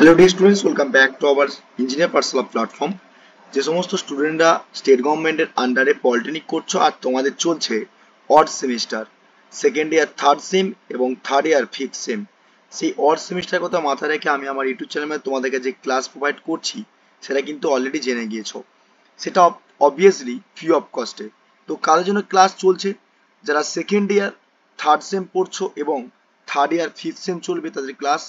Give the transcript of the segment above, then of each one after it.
hello the students welcome back to our engineer personal platform যে সমস্ত স্টুডেন্টরা state গভর্নমেন্টের আন্ডারে পলিটেকনিক করছো আর তোমাদের চলছে odd semester second year third sem এবং থার্ড ইয়ার ফিফথ সেম সেই অড সেমিস্টার কথা মাথায় রেখে আমি আমার ইউটিউব চ্যানেলে তোমাদেরকে যে ক্লাস প্রোভাইড করছি সেটা কিন্তু অলরেডি জেনে গিয়েছো সেটা অবভিয়াসলি ফ্রি অফ কস্টে তো কারোর জন্য ক্লাস চলছে যারা সেকেন্ড ইয়ার থার্ড সেম পড়ছো এবং থার্ড ইয়ার ফিফথ সেম চলবে তাদের ক্লাস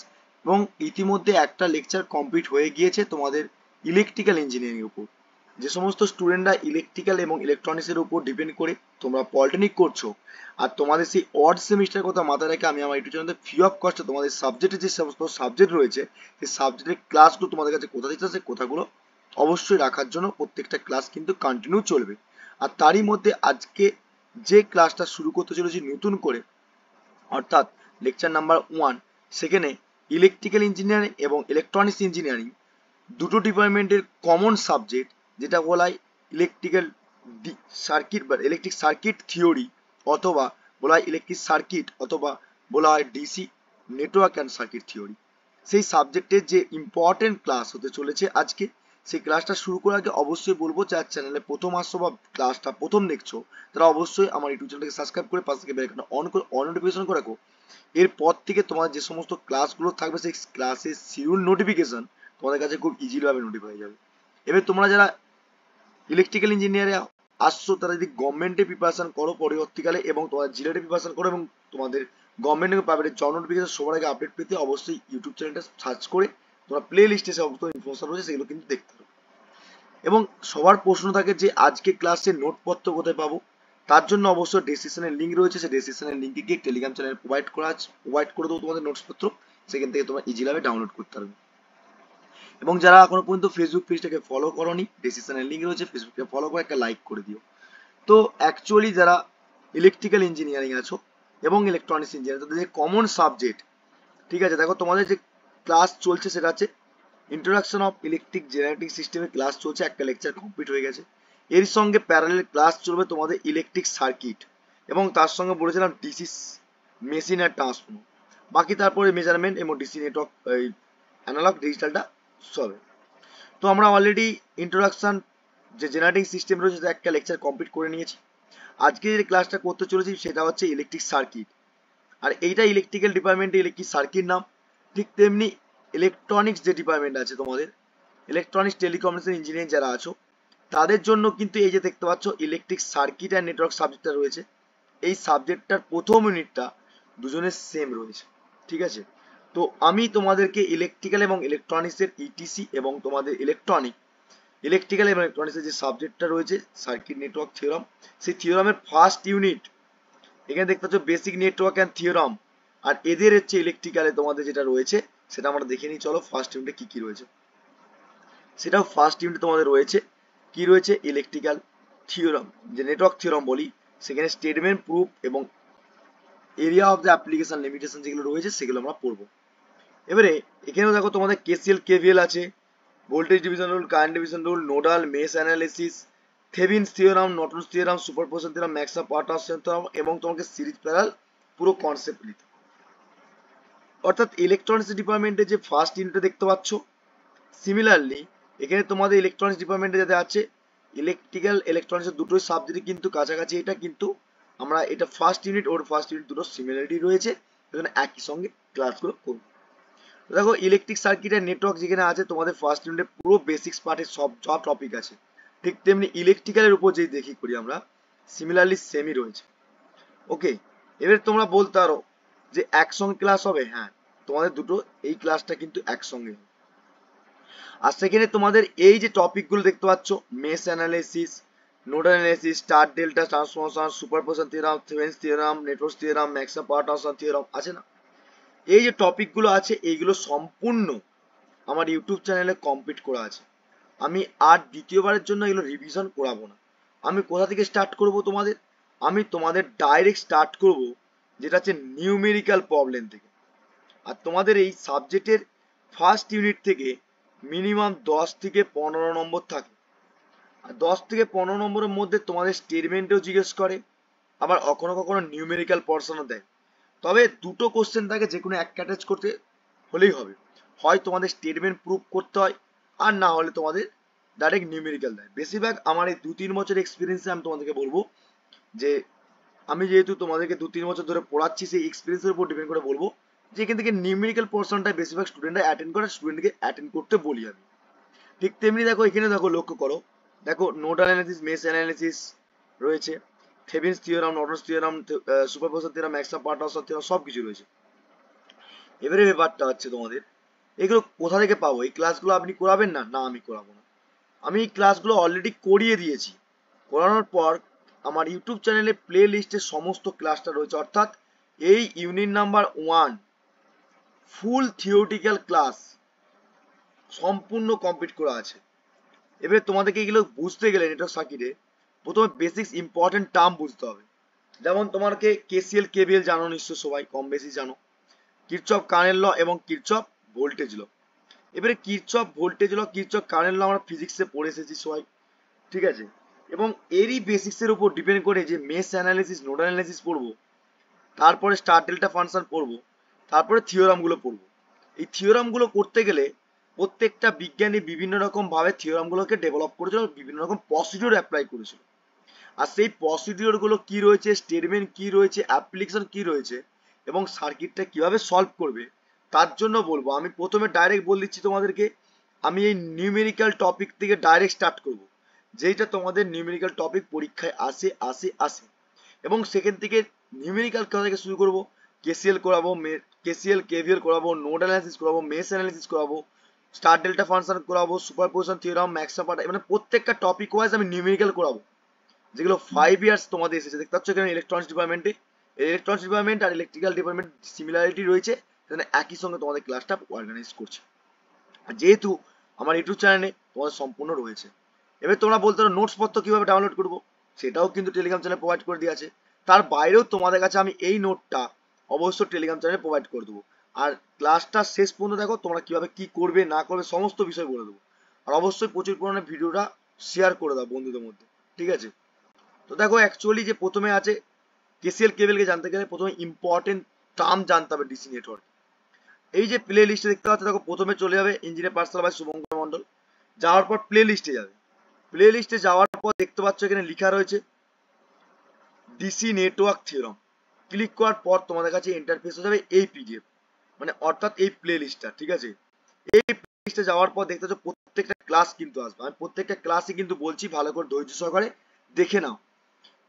এবং ইতিমধ্যে একটা লেকচার কমপ্লিট হয়ে গিয়েছে তোমাদের ইলেকট্রিক্যাল ইঞ্জিনিয়ারিং উপর যে সমস্ত স্টুডেন্টরা ইলেকট্রিক্যাল এবং ইলেকট্রনিক্সের উপর ডিপেন্ড করে তোমরা পলিটেকনিক করছো আর তোমাদের সেই অড সেমিস্টার কথা মাথায় রেখে আমি আমার ইউটিউব চ্যানেলে ফ্রি অফ কস্টে তোমাদের সাবজেক্টে যে সমস্ত সাবজেক্ট রয়েছে সেই সাবজেক্টের ক্লাসগুলো তোমাদের কাছে কোথা দিতে সেই কোথাগুলো অবশ্যই রাখার জন্য প্রত্যেকটা ক্লাস কিন্তু কন্টিনিউ চলবে আর তারই মধ্যে আজকে যে ক্লাসটা শুরু করতে চলেছি নতুন করে অর্থাৎ লেকচার নাম্বার ওয়ান সেখানে ইলেকট্রিক্যাল ইঞ্জিনিয়ারিং এবং ইলেকট্রনিক্স ইঞ্জিনিয়ারিং দুটো ডিপার্টমেন্টের কমন সাবজেক্ট যেটা বলা হয় ইলেকট্রিক্যাল সার্কিট বা ইলেকট্রিক সার্কিট থিওরি অথবা বলা হয় ইলেকট্রিক সার্কিট অথবা বলা হয় DC network and circuit theory সেই সাবজেক্টের যে ইম্পর্টেন্ট ক্লাস হতে চলেছে আজকে সেই ক্লাসটা শুরু করার আগে অবশ্যই বলবো যার চ্যানেলে প্রথম আসছো বা ক্লাসটা প্রথম দেখছো তারা অবশ্যই আমার ইউটিউব চ্যানেলটাকে সাবস্ক্রাইব করে পাশে থেকে অন করে অন নোটিফিকেশন করে রাখো এরপর থেকে তোমার যে সমস্ত ক্লাসগুলো থাকবে সেই ক্লাসের শিডিউল নোটিফিকেশন তোমাদের কাছে খুব ইজিলিভাবে নোটিফাই যাবে এবার তোমরা যারা ইলেকট্রিক্যাল ইঞ্জিনিয়ারে আসছো তারা যদি গভর্নমেন্টে প্রিপারেশন করো পরবর্তীকালে এবং তোমার জিলেটে প্রিপারেশন করো এবং তোমাদের গভর্নমেন্ট এবং প্রাইভেটের জব নোটিফিকেশন সবার আগে আপডেট পেতে অবশ্যই ইউটিউব চ্যানেলটা সার্চ করে তোমরা প্লে লিস্টে সমস্ত ইনফরমেশন রয়েছে সেগুলো কিন্তু দেখতে পারো এবং সবার প্রশ্ন থাকে যে আজকে ক্লাসে নোটপত্র কোথায় পাবো তার জন্য অবশ্য ডিসক্রিপশনের লিঙ্ক রয়েছে সেই ডিসক্রিপশনের লিঙ্কে গিয়ে টেলিগ্রাম চ্যানেল প্রোভাইড করা প্রোভাইড করে দেবো তোমাদের নোটসপত্র সেখান থেকে তোমরা ইজিভাবে ডাউনলোড করতে পারবে এবং যারা এখনো পর্যন্ত ফেসবুক পেজটাকে ফলো করনি ডিসক্রিপশনের লিঙ্ক রয়েছে ফেসবুকে ফলো করে একটা লাইক করে দিও তো অ্যাকচুয়ালি যারা ইলেকট্রিক্যাল ইঞ্জিনিয়ারিং আছো এবং ইলেকট্রনিক্স ইঞ্জিনিয়ারিং তাদের যে কমন সাবজেক্ট ঠিক আছে দেখো তোমাদের যে ক্লাস চলছে সেটা আছে ইন্ট্রোডাকশন অফ ইলেকট্রিক জেনারেটিং সিস্টেমের ক্লাস চলছে একটা লেকচার কমপ্লিট হয়ে গেছে এর সঙ্গে প্যারালেল ক্লাস চলবে তোমাদের ইলেকট্রিক সার্কিট এবং তার সঙ্গে বলেছিলাম ডিসি মেশিন আর ট্রান্সফর্মার বাকি তারপরে মেজারমেন্ট এবং ডিসি নেটওয়ার্ক এই অ্যানালগ ডিজিটালটা সবে তো আমরা অলরেডি ইন্ট্রোডাকশান যে জেনারেটিং সিস্টেম রয়েছে সেটা একটা লেকচার কমপ্লিট করে নিয়েছি আজকে যে ক্লাসটা করতে চলেছি সেটা হচ্ছে ইলেকট্রিক সার্কিট আর এইটা ইলেকট্রিক্যাল ডিপার্টমেন্টে ইলেকট্রিক সার্কিট নাম ঠিক তেমনি ইলেকট্রনিক্স যে ডিপার্টমেন্ট আছে তোমাদের ইলেকট্রনিক্স টেলিকমিউনিকেশন ইঞ্জিনিয়ারিং যারা আছো তাদের জন্য কিন্তু এই যে দেখতে পাচ্ছ ইলেকট্রিক সার্কিট অ্যান্ড নেটওয়ার্ক সাবজেক্টটা রয়েছে এই সাবজেক্টটার প্রথম ইউনিটটা দুজনের সেম রয়েছে ঠিক আছে তো আমি তোমাদেরকে ইলেকট্রিক্যাল এবং ইলেকট্রনিক্সের ইটিসি e এবং তোমাদের ইলেকট্রনিক ইলেকট্রিক্যাল এবং ইলেকট্রনিক্সের যে সাবজেক্টটা রয়েছে সার্কিট নেটওয়ার্ক থিওরাম সেই থিওরামের ফার্স্ট ইউনিট এখানে দেখতে পাচ্ছ বেসিক নেটওয়ার্ক অ্যান্ড থিওরাম আর এদের হচ্ছে ইলেকট্রিক্যালে তোমাদের যেটা রয়েছে সেটা আমরা দেখে নিই চলো ফার্স্ট ইউনিটে কি কি রয়েছে সেটাও ফার্স্ট ইউনিট তোমাদের রয়েছে কি রয়েছে ইলেকট্রিক্যাল থিওরাম যে নেটওয়ার্ক থিওরাম বলি সেখানে স্টেটমেন্ট প্রুফ এবং area of the application limitation যেগুলো রয়েছে সেগুলো আমরা পড়বো এবারে এখানেও দেখো তোমাদের কেসিএল কেভিএল আছে voltage division rule current division rule nodal mesh analysis Thevenin theorem Norton's theorem superposition theorem maximum পার্টনার থিওরাম এবং তোমাকে সিরিজ প্যারাল পুরো কনসেপ্ট নিতে অর্থাৎ ইলেকট্রনিক্স ডিপার্টমেন্টে যে ফার্স্ট ইউনিটটা দেখতে পাচ্ছ সিমিলারলি এখানে তোমাদের ইলেকট্রনিক্স ডিপার্টমেন্টে যাতে আছে ইলেকট্রিক্যাল ইলেকট্রনিক্সের দুটোই সাবজেক্ট কিন্তু কাছাকাছি এটা কিন্তু আমরা এটা first unit or first unit দুটো সিমিলারিটি রয়েছে এখানে একই সঙ্গে ক্লাসগুলো করব দেখো ইলেকট্রিক সার্কিট আর নেটওয়ার্ক যেখানে আছে তোমাদের ফার্স্ট ইউনিটে পুরো বেসিক্স পার্টের সব সব টপিক আছে ঠিক তেমনি ইলেকট্রিক্যালের উপর যেই দেখি করি আমরা সিমিলারলি সেমই রয়েছে ওকে এবার তোমরা বলতে পারো যে একসঙ্গে ক্লাস হবে হ্যাঁ তোমাদের দুটো এই ক্লাসটা কিন্তু একসঙ্গে হবে আর সেখানে তোমাদের এই যে টপিকগুলো দেখতে পাচ্ছ mesh analysis nodal analysis star delta transformation superposition theorem Thevenin's theorem network theorem maximum power theorem আছে না এই যে টপিকগুলো আছে এইগুলো সম্পূর্ণ আমার ইউটিউব চ্যানেলে কমপ্লিট করা আছে আমি আর দ্বিতীয়বারের জন্য এগুলো রিভিশন করাবো না আমি কোথা থেকে স্টার্ট করব তোমাদের আমি তোমাদের ডাইরেক্ট স্টার্ট করব যেটা হচ্ছে নিউমেরিক্যাল প্রবলেম থেকে আর তোমাদের এই সাবজেক্টের ফার্স্ট ইউনিট থেকে মিনিমাম দশ থেকে পনেরো নম্বর থাকে আর দশ থেকে পনেরো নম্বরের মধ্যে তোমাদের স্টেটমেন্টেও জিজ্ঞেস করে আবার কখনো কখনো নিউমেরিক্যাল পর্সনও দেয় তবে দুটো কোশ্চেন থাকে যে কোনো এক ক্যাটাচ করতে হলেই হবে হয় তোমাদের স্টেটমেন্ট প্রুভ করতে হয় আর না হলে তোমাদের ডাইরেক্ট নিউমেরিক্যাল দেয় বেশিরভাগ আমার এই দু তিন বছর এক্সপিরিয়েন্সে আমি তোমাদেরকে বলবো যে আমি যেহেতু তোমাদেরকে দু তিন বছর ধরে পড়াচ্ছি সেই এক্সপিরিয়েন্সের উপর ডিপেন্ড করে বলবো যেখান থেকে নিউমেরিক্যাল পোর্শনটা বেশিরভাগ স্টুডেন্টরা অ্যাটেন্ড করে স্টুডেন্টকে অ্যাটেন্ড করতে বলি আমি ঠিক তেমনি দেখো এখানে দেখো লক্ষ্য করো দেখো নোট অ্যানালিসিস মেস অ্যানালিসিস রয়েছে Thevenin's theorem Norton's theorem superposition theorem maximum power transfer theorem সব কিছু রয়েছে এবারে ব্যাপারটা হচ্ছে তোমাদের এগুলো কোথা থেকে পাবো এই ক্লাসগুলো আপনি করাবেন না না আমি করাবো না আমি এই ক্লাসগুলো অলরেডি করিয়ে দিয়েছি করানোর পর আমার ইউটিউব চ্যানেলে প্লে লিস্টে সমস্ত ক্লাসটা রয়েছে অর্থাৎ এই unit number one full theoretical class সম্পূর্ণ কমপ্লিট করা আছে এবারে তোমাদেরকে এগুলো বুঝতে গেলে নেটওয়ার্ক সার্কিটে প্রথমে বেসিক্স ইম্পর্টেন্ট টার্ম বুঝতে হবে যেমন তোমাকে কেসিএল কেবিএল জানো নিশ্চয় সবাই কম বেশি জানো কিরচপ কারেন্ট ল এবং কিরচপ ভোল্টেজ ল এবারে কিরচপ ভোল্টেজ ল কিরচপ কারেন্ট ল আমরা ফিজিক্সে পড়ে এসেছি সবাই ঠিক আছে এবং এরই বেসিক্সের উপর ডিপেন্ড করে যে মেস অ্যানালিসিস নোড অ্যানালিসিস পড়বো তারপরে স্টারটেলটা ফাংশন পড়বো তারপরে থিওরামগুলো পড়বো এই থিওরামগুলো করতে গেলে প্রত্যেকটা বিজ্ঞানী বিভিন্ন রকম ভাবে থিওরামগুলোকে ডেভেলপ করেছিল বিভিন্ন রকম প্রসিডিওর অ্যাপ্লাই করেছিল আর সেই প্রসিডিওরগুলো কি রয়েছে স্টেটমেন্ট কি রয়েছে অ্যাপ্লিকেশন কি রয়েছে এবং সার্কিটটা কিভাবে সলভ করবে তার জন্য বলবো আমি প্রথমে ডাইরেক্ট বল দিচ্ছি তোমাদেরকে আমি এই নিউমেরিক্যাল টপিক থেকে ডাইরেক্ট স্টার্ট করব যেটা তোমাদের নিউমেরিক্যাল টপিক পরীক্ষায় আসে আসে আসে এবং সেখান থেকে নিউমেরিক্যাল থেকে শুরু করবো কেসিএল করাবো কেসিএল কেভিএল করাবো নোড অ্যানালিসিস করাবো মেস অ্যানালিসিস করাবো স্টার ডেল্টা ফাংশন করাবো superposition theorem max part মানে প্রত্যেকটা টপিক ওয়াইজ আমি নিউমেরিক্যাল করাবো যেগুলো ফাইভ ইয়ার্স তোমাদের এসেছে দেখতে পাচ্ছ এখানে ইলেকট্রনিক্স ডিপার্টমেন্টে ইলেকট্রনিক্স ডিপার্টমেন্ট আর ইলেকট্রিক্যাল ডিপার্টমেন্ট সিমিলারিটি রয়েছে সেখানে একই সঙ্গে তোমাদের ক্লাসটা অর্গানাইজ করছে আর যেহেতু আমার ইউটিউব চ্যানেলে তোমাদের সম্পূর্ণ রয়েছে এবার তোমরা বলতে পারো নোটস পত্র কীভাবে ডাউনলোড করবো সেটাও কিন্তু টেলিগ্রাম চ্যানেল প্রোভাইড করে দিয়ে আছে তার বাইরেও তোমাদের কাছে আমি এই নোটটা অবশ্যই টেলিগ্রাম চ্যানেলে প্রোভাইড করে দেবো আর ক্লাসটা শেষ পর্যন্ত দেখো তোমরা কিভাবে কি করবে না করবে সমস্ত বিষয় বলে দেবো আর অবশ্যই প্রচুর পরিমাণে ভিডিওটা শেয়ার করে দাও বন্ধুদের মধ্যে ঠিক আছে তো দেখো অ্যাকচুয়ালি যে প্রথমে আছে কেসিএল কেবেলকে জানতে গেলে প্রথমে ইম্পর্টেন্ট টার্ম জানতে হবে ডিসি নেটওয়ার্ক এই যে প্লে লিস্টে দেখতে পাচ্ছি দেখো প্রথমে চলে যাবে ইঞ্জিনিয়ার পার্সোনাল ভাই শুভঙ্কর মন্ডল যাওয়ার পর প্লে লিস্টে যাবে প্লে লিস্টে যাওয়ার পর দেখতে পাচ্ছ এখানে লেখা রয়েছে ডিসি নেটওয়ার্ক থিওরম ক্লিক করার পর তোমাদের কাছে ইন্টারফেস হয়ে যাবে এই পিডিএফ মানে অর্থাৎ এই প্লে লিস্টটা ঠিক আছে এই প্লে যাওয়ার পর দেখতে পাচ্ছ প্রত্যেকটা ক্লাস কিন্তু আসবে আমি প্রত্যেকটা ক্লাসই কিন্তু বলছি ভালো করে ধৈর্য সহকারে দেখে নাও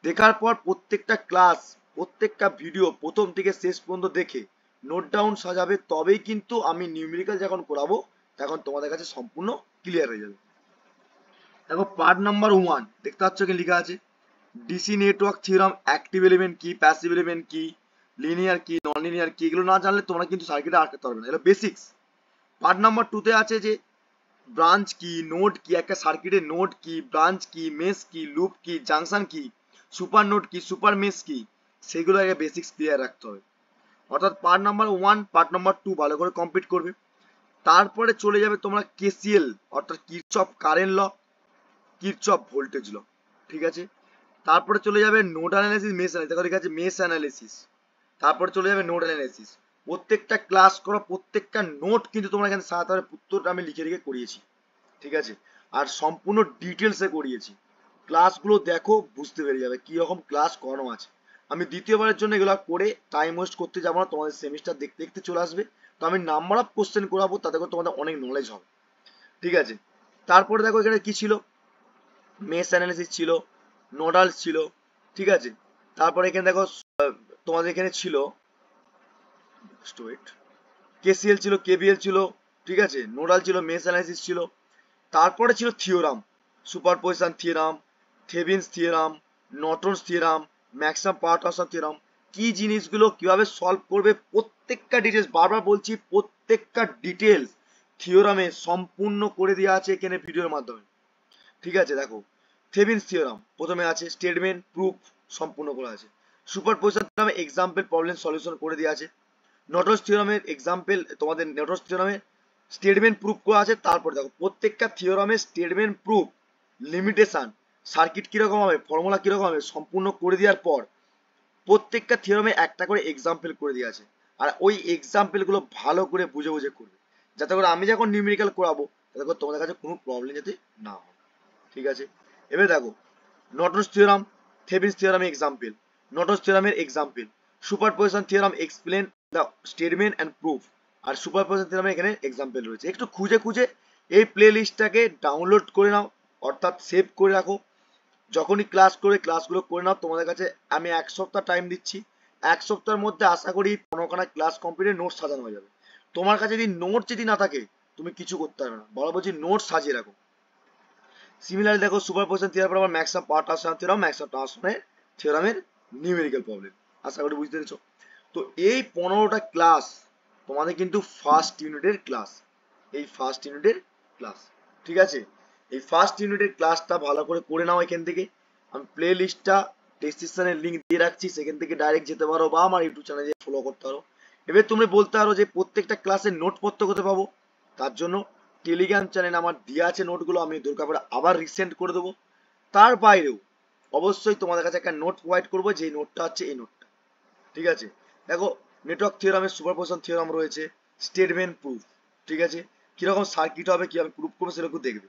দেখার পর প্রত্যেকটা ক্লাস প্রত্যেকটা ভিডিও প্রথম থেকে শেষ পর্যন্ত দেখে নোট ডাউন সাজাবে তবেই কিন্তু আমি নিউমেরিক্যাল যখন করাবো তখন তোমাদের কাছে সম্পূর্ণ ক্লিয়ার হয়ে যাবে দেখো পার্ট নাম্বার ওয়ান দেখতে পাচ্ছ কি লেখা আছে DC network theorem active element কি প্যাসিভ এলিমেন্ট কি লিনিয়ার কি নন লিনিয়ার কি এগুলো না জানলে তোমরা কিন্তু সার্কিটে আটকে পারবে না এটা বেসিক্স পার্ট নাম্বার টুতে আছে যে ব্রাঞ্চ কি নোড কি একটা সার্কিটে নোড কি ব্রাঞ্চ কি মেস কি লুপ কি জাংশন কি সুপার নোড কি সুপার মেস কি সেগুলো আগে বেসিক্স ক্লিয়ার রাখতে হবে অর্থাৎ part number one part number two ভালো করে কমপ্লিট করবে তারপরে চলে যাবে তোমরা কেসিএল অর্থাৎ কিরচপ কারেন্ট ল কিরচপ ভোল্টেজ ল ঠিক আছে তারপরে চলে যাবে নোট অ্যানালিসিস মেস অ্যানালিসিস দেখো আছে মেস অ্যানালিসিস তারপরে চলে যাবে নোট অ্যানালিসিস প্রত্যেকটা ক্লাস করো প্রত্যেকটা নোট কিন্তু তোমরা এখানে সাত হাজার উত্তরটা আমি লিখে রেখে করিয়েছি ঠিক আছে আর সম্পূর্ণ ডিটেলসে করিয়েছি ক্লাসগুলো দেখো বুঝতে পেরে যাবে কীরকম রকম ক্লাস করানো আছে আমি দ্বিতীয়বারের জন্য এগুলো করে টাইম ওয়েস্ট করতে যাবো না তোমাদের সেমিস্টার দেখতে দেখতে চলে আসবে তো আমি নাম্বার অফ কোশ্চেন করাবো তাতে করে তোমাদের অনেক নলেজ হবে ঠিক আছে তারপরে দেখো এখানে কি ছিল মেস অ্যানালিসিস ছিল নোডালস ছিল ঠিক আছে তারপরে এখানে দেখো তোমাদের এখানে ছিল কেসিএল ছিল কেবিএল ছিল ঠিক আছে নোডাল ছিল মেস অ্যানালাইসিস ছিল তারপরে ছিল theorem superposition theorem Thevenin's theorem Norton's theorem maximum power transfer theorem কি জিনিসগুলো কিভাবে সলভ করবে প্রত্যেকটা ডিটেলস বারবার বলছি প্রত্যেকটা ডিটেলস থিওরামে সম্পূর্ণ করে দেওয়া আছে এখানে ভিডিওর মাধ্যমে ঠিক আছে দেখো থেভিনস থিওরাম প্রথমে আছে স্টেটমেন্ট প্রুফ সম্পূর্ণ করা আছে সুপার পজিশন থিওরামে এক্সাম্পল প্রবলেম সলিউশন করে দেওয়া আছে নটস থিওরামের এক্সাম্পল তোমাদের নটস থিওরামে স্টেটমেন্ট প্রুফ করা আছে তারপরে দেখো প্রত্যেকটা থিওরামে স্টেটমেন্ট প্রুফ লিমিটেশন সার্কিট কীরকম হবে ফর্মুলা কীরকম হবে সম্পূর্ণ করে দেওয়ার পর প্রত্যেকটা থিওরামে একটা করে এক্সাম্পল করে দেওয়া আছে আর ওই এক্সাম্পলগুলো ভালো করে বুঝে বুঝে করবে যাতে করে আমি যখন নিউমেরিক্যাল করাবো তাতে করে তোমাদের কাছে কোনো প্রবলেম যাতে না হয় ঠিক আছে এবার দেখো Norton's theorem Thevenin's theorem example Norton's থিওরামের example superposition theorem explain the statement and proof আর সুপারপজিশন থিওরাম এখানে এক্সাম্পল রয়েছে একটু খুঁজে খুঁজে এই প্লেলিস্টটাকে ডাউনলোড করে নাও অর্থাৎ সেভ করে রাখো যখনই ক্লাস করে ক্লাসগুলো করে নাও তোমাদের কাছে আমি এক সপ্তাহ টাইম দিচ্ছি এক সপ্তাহের মধ্যে আশা করি পনেরোখানা ক্লাস কমপ্লিটে নোট সাজানো হয়ে যাবে তোমার কাছে যদি নোট যদি না থাকে তুমি কিছু করতে পারবে না বলা বলছি নোট সাজিয়ে রাখো সিমিলারলি দেখো সুপারপজিশন থিওরাম আবার max of power transfer theorem max of ট্রান্সফারের থিওরামের নিউমেরিক্যাল প্রবলেম আশা করি বুঝতে পেরেছো তো এই পনেরোটা ক্লাস তোমাদের কিন্তু ফার্স্ট ইউনিটের ক্লাস এই ফার্স্ট ইউনিটের ক্লাস ঠিক আছে এই ফার্স্ট ইউনিটের ক্লাসটা ভালো করে করে নাও এখান থেকে আমি প্লে লিস্টটা ডিসক্রিপশনের লিঙ্ক দিয়ে রাখছি সেখান থেকে ডাইরেক্ট যেতে পারো বা আমার ইউটিউব চ্যানেলে ফলো করতে পারো এবার তুমি বলতে পারো যে প্রত্যেকটা ক্লাসের পত্র করতে পাবো তার জন্য টেলিগ্রাম চ্যানেল আমার দেওয়া আছে নোটগুলো আমি দুর্গাপুরে আবার রিসেন্ট করে দেবো তার বাইরেও অবশ্যই তোমাদের কাছে একটা নোট প্রোভাইড করবো যে নোটটা হচ্ছে এই নোটটা ঠিক আছে দেখো নেটওয়ার্ক থিওরামের সুপারপোজিশন থিওরাম রয়েছে স্টেটমেন্ট প্রুফ ঠিক আছে কীরকম সার্কিট হবে কীভাবে প্রুফ করবে সেরকম দেখবে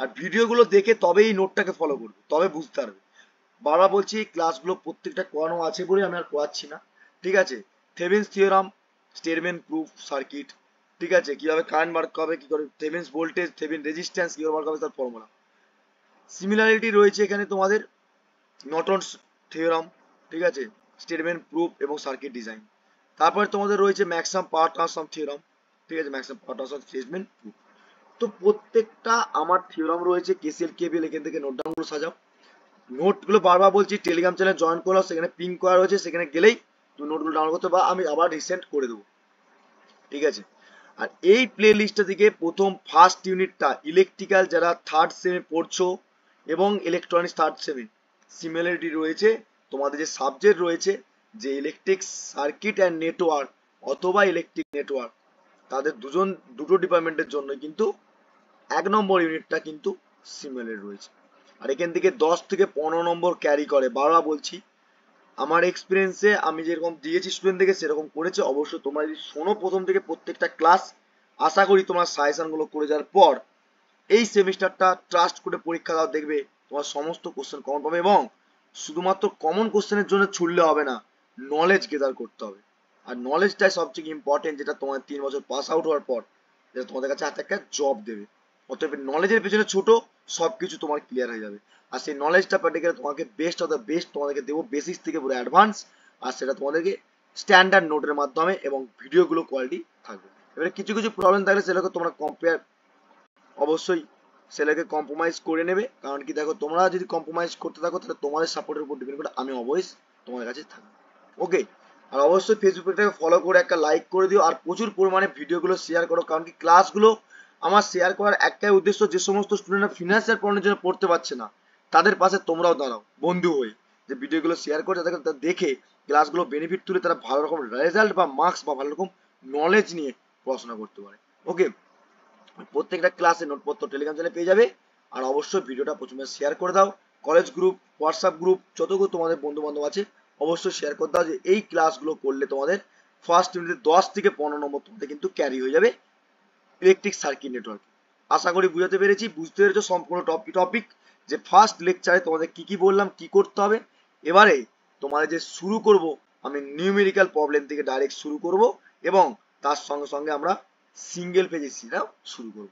আর ভিডিওগুলো দেখে তবে এই নোটটাকে ফলো করবে তবে বুঝতে পারবে বাবা বলছি এই ক্লাসগুলো প্রত্যেকটা করানো আছে বলে আমি আর করাচ্ছি না ঠিক আছে Thevenin's theorem statement proof circuit ঠিক আছে কিভাবে কারেন্ট মার্ক হবে কি করে থেভেন্স ভোল্টেজ থেভেন রেজিস্ট্যান্স কিভাবে মার্ক হবে তার ফর্মুলা সিমিলারিটি রয়েছে এখানে তোমাদের নটনস থিওরাম ঠিক আছে স্টেটমেন্ট প্রুফ এবং সার্কিট ডিজাইন তারপরে তোমাদের রয়েছে ম্যাক্সিমাম পাওয়ার ট্রান্সফর্ম থিওরাম ঠিক আছে maximum power transform statement proof তো প্রত্যেকটা আমার থিওরাম রয়েছে কেসিএল কেবিএল এখান থেকে নোট ডাউনগুলো সাজাও নোটগুলো বারবার বলছি টেলিগ্রাম চ্যানেল জয়েন করো সেখানে পিং করা রয়েছে সেখানে গেলেই তুমি নোটগুলো ডাউনলোড করতে বা আমি আবার রিসেন্ট করে দেবো ঠিক আছে আর এই প্লে লিস্টটা থেকে প্রথম ফার্স্ট ইউনিটটা ইলেকট্রিক্যাল যারা থার্ড সেমে পড়ছো এবং ইলেকট্রনিক্স থার্ড সেমে সিমিলারিটি রয়েছে তোমাদের যে সাবজেক্ট রয়েছে যে ইলেকট্রিক সার্কিট অ্যান্ড নেটওয়ার্ক অথবা ইলেকট্রিক নেটওয়ার্ক তাদের দুজন দুটো ডিপার্টমেন্টের জন্য কিন্তু এক নম্বর ইউনিটটা কিন্তু সিমিলার রয়েছে আর এখান থেকে দশ থেকে পনেরো নম্বর ক্যারি করে বারবার বলছি আমার এক্সপিরিয়েন্সে আমি যেরকম দিয়েছি স্টুডেন্টদেরকে সেরকম করেছে অবশ্য তোমরা যদি শোনো প্রথম থেকে প্রত্যেকটা ক্লাস আশা করি তোমার সাজেশনগুলো করে যাওয়ার পর এই সেমিস্টারটা ট্রাস্ট করে পরীক্ষা দাও দেখবে তোমার সমস্ত কোশ্চেন কমন পাবে এবং শুধুমাত্র কমন কোশ্চেনের জন্য ছুটলে হবে না নলেজ গেদার করতে হবে আর নলেজটাই সবচেয়ে ইম্পর্টেন্ট যেটা তোমার তিন বছর পাস আউট হওয়ার পর যেটা তোমাদের কাছে হাতে একটা জব দেবে অতএব নলেজের পেছনে ছোটো সব কিছু তোমার ক্লিয়ার হয়ে যাবে আর সেই নলেজটা পার্টিকুলার তোমাকে বেস্ট অফ দ্য বেস্ট তোমাদেরকে দেবো বেসিক্স থেকে পুরো অ্যাডভান্স আর সেটা তোমাদেরকে স্ট্যান্ডার্ড নোটের মাধ্যমে এবং ভিডিওগুলো কোয়ালিটি থাকবে এবারে কিছু কিছু প্রবলেম থাকলে সেটাকে তোমরা কম্পেয়ার অবশ্যই সেটাকে কম্প্রোমাইজ করে নেবে কারণ কি দেখো তোমরা যদি কম্প্রোমাইজ করতে থাকো তাহলে তোমাদের সাপোর্টের উপর ডিপেন্ড করে আমি অবশ্যই তোমার কাছে থাকবো ওকে আর অবশ্যই ফেসবুকটাকে ফলো করে একটা লাইক করে দিও আর প্রচুর পরিমাণে ভিডিওগুলো শেয়ার করো কারণ কি ক্লাসগুলো আমার শেয়ার করার একটাই উদ্দেশ্য যে সমস্ত স্টুডেন্টরা ফিনান্সিয়াল প্রবলেমের জন্য পড়তে পারছে না তাদের পাশে তোমরাও দাঁড়াও বন্ধু হয়ে যে ভিডিওগুলো শেয়ার করে তাদেরকে দেখে ক্লাসগুলো বেনিফিট তুলে তারা ভালো রকম রেজাল্ট বা মার্কস বা ভালো রকম নলেজ নিয়ে পড়াশোনা করতে পারে ওকে প্রত্যেকটা ক্লাসে নোটপত্র টেলিগ্রাম চ্যানেলে পেয়ে যাবে আর অবশ্যই ভিডিওটা প্রথমে শেয়ার করে দাও কলেজ গ্রুপ হোয়াটসঅ্যাপ গ্রুপ যতগুলো তোমাদের বন্ধু বান্ধব আছে অবশ্যই শেয়ার করে দাও যে এই ক্লাসগুলো করলে তোমাদের ফার্স্ট ইউনিটে দশ থেকে পনেরো নম্বর তোমাদের কিন্তু ক্যারি হয়ে যাবে ইলেকট্রিক সার্কিট নেটওয়ার্ক আশা করি বুঝাতে পেরেছি বুঝতে পেরেছো সম্পূর্ণ টপিক যে ফার্স্ট লেকচারে তোমাদের কি কি বললাম কি করতে হবে এবারে তোমাদের যে শুরু করব আমি নিউমেরিক্যাল প্রবলেম থেকে ডাইরেক্ট শুরু করব এবং তার সঙ্গে সঙ্গে আমরা সিঙ্গেল পেজে সিরাও শুরু করব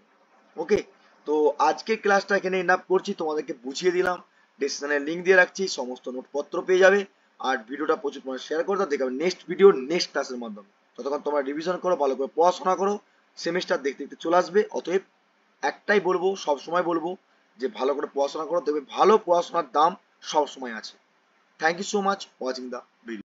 ওকে তো আজকের ক্লাসটা এখানে এন্ড আপ করছি তোমাদেরকে বুঝিয়ে দিলাম ডিসক্রিপশনের লিংক দিয়ে রাখছি সমস্ত নোটপত্র পেয়ে যাবে আর ভিডিওটা প্রচুর পরিমাণে শেয়ার করে দাও দেখবে নেক্সট ভিডিও নেক্সট ক্লাসের মাধ্যমে ততক্ষণ তোমরা রিভিশন করো ভালো করে পড়াশোনা করো সেমিস্টার দেখতে দেখতে চলে আসবে অতএব একটাই বলবো সব সময় বলবো যে ভালো করে পড়াশোনা করো তবে ভালো পড়াশোনার দাম সব সময় আছে thank you so much watching the video